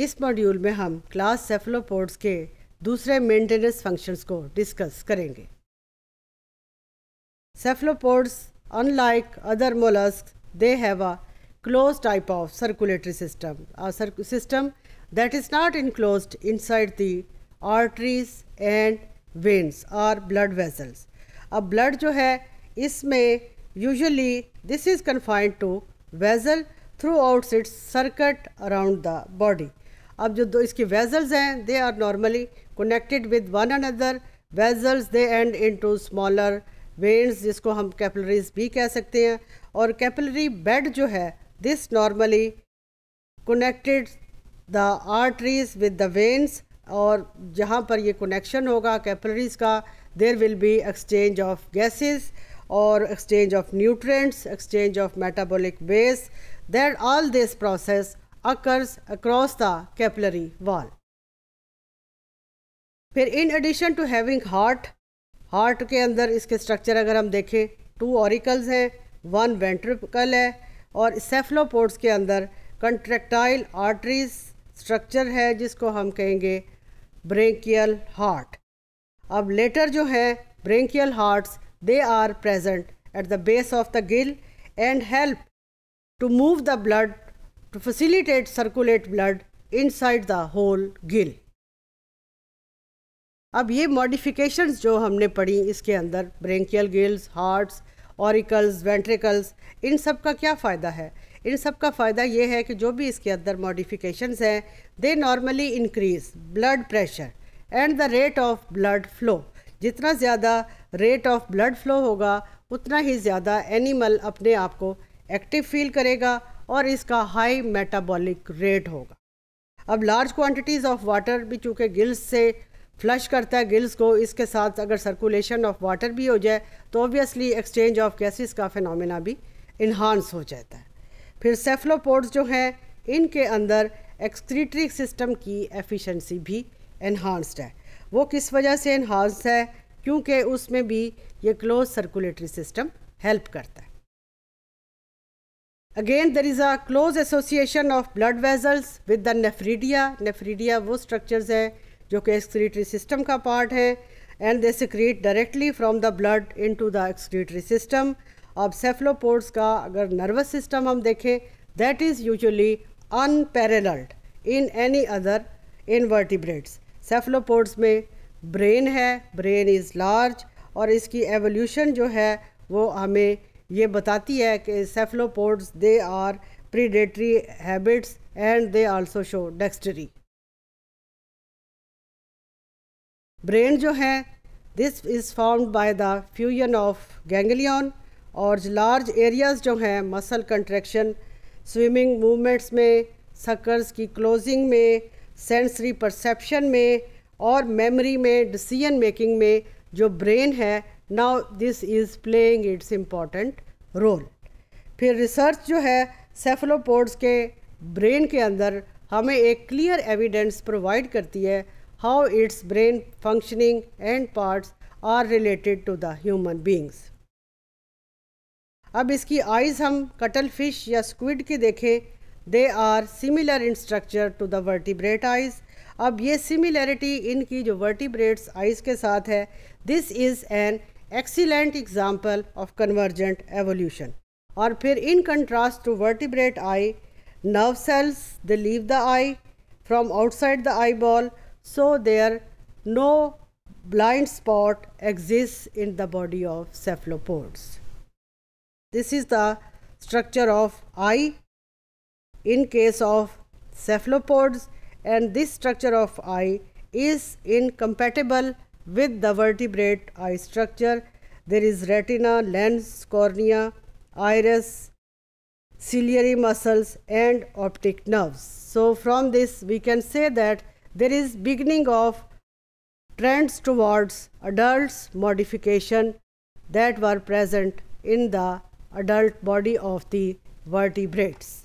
इस मॉड्यूल में हम क्लास सेफलोपोड्स के दूसरे मेंटेनेंस फंक्शंस को डिस्कस करेंगे cephalopods unlike other molluscs they have a close type of circulatory system system that is not enclose inside the arteries and veins और blood vessels अब blood जो है इसमें usually this is confined to vessel throughout its circuit around the body अब जो दो इसकी vessels हैं they are normally connected with one other vessels they end into smaller veins जिसको हम कैपलरीज भी कह सकते हैं और कैपलरी बेड जो है this normally connected the arteries with the veins और जहाँ पर ये कनेक्शन होगा कैपलरीज का there will be exchange of gases और exchange of nutrients exchange of metabolic waste that all this process occurs across the capillary wall. फिर in addition to having heart heart के अंदर इसके स्ट्रक्चर अगर हम देखें टू ऑरिकल्स हैं one ventricle है और सेफलोपोड्स के अंदर कंट्रेक्टाइल आर्टरीज स्ट्रक्चर है जिसको हम कहेंगे ब्रेंकियल हार्ट अब लेटर जो है branchial hearts they are present at the base of the gill and help to move the blood to facilitate circulate blood inside the whole gill. अब ये modifications जो हमने पढ़ी इसके अंदर branchial gills hearts auricles ventricles इन सब का क्या फ़ायदा है इन सब का फ़ायदा ये है कि जो भी इसके अंदर मॉडिफिकेशंस हैं they normally increase blood pressure and the rate of blood flow जितना ज़्यादा रेट ऑफ ब्लड फ्लो होगा उतना ही ज़्यादा एनिमल अपने आप को एक्टिव फील करेगा और इसका हाई मेटाबॉलिक रेट होगा अब लार्ज क्वांटिटीज़ ऑफ वाटर भी चूँकि गिल्स से फ्लश करता है गिल्स को इसके साथ अगर सर्कुलेशन ऑफ वाटर भी हो जाए तो ऑब्वियसली एक्सचेंज ऑफ गैसेस का फिनमिना भी इन्हांस हो जाता है फिर सेफ्लोपोड्स जो हैं इनके अंदर एक्सक्रीटरी सिस्टम की एफिशिएंसी भी इन्हांस्ड है वो किस वजह से इन्हांस है क्योंकि उसमें भी ये क्लोज सर्कुलेटरी सिस्टम हेल्प करता है Again, there is a close association of blood vessels with the nephridia. Nephridia वो structures हैं जो कि excretory system का part हैं and they secrete directly from the blood into the excretory system. अब cephalopods का अगर nervous system हम देखें that is usually unparalleled in any other invertebrates. cephalopods में brain है brain is large और इसकी evolution जो है वो हमें ये बताती है कि cephalopods they are predatory habits and they also show dexterity brain जो है this is formed by the fusion of ganglion और लार्ज एरियाज़ जो हैं मसल कंट्रैक्शन स्विमिंग मूवमेंट्स में सकर्स की क्लोजिंग में सेंसरी परसेप्शन में और मेमोरी में डिसीजन मेकिंग में जो ब्रेन है now this is playing its important role फिर रिसर्च जो है सेफलोपोड्स के ब्रेन के अंदर हमें एक क्लियर एविडेंस प्रोवाइड करती है how its brain functioning and parts are related to the human beings अब इसकी आइज़ हम कटल फिश या स्क्विड की देखें they are similar in structure to the vertebrate eyes अब ये सिमिलैरिटी इनकी जो वर्टिब्रेट्स आइज़ के साथ है this is an excellent example of convergent evolution. Or फिर in contrast to vertebrate eye, nerve cells they leave the eye from outside the eyeball, so there no blind spot exists in the body of cephalopods. This is the structure of eye in case of cephalopods and this structure of eye is incompatible with the vertebrate eye structure. There is retina, lens, cornea, iris, ciliary muscles and optic nerves. So, from this we can say that there is beginning of trends towards adults modification that were present in the adult body of the vertebrates.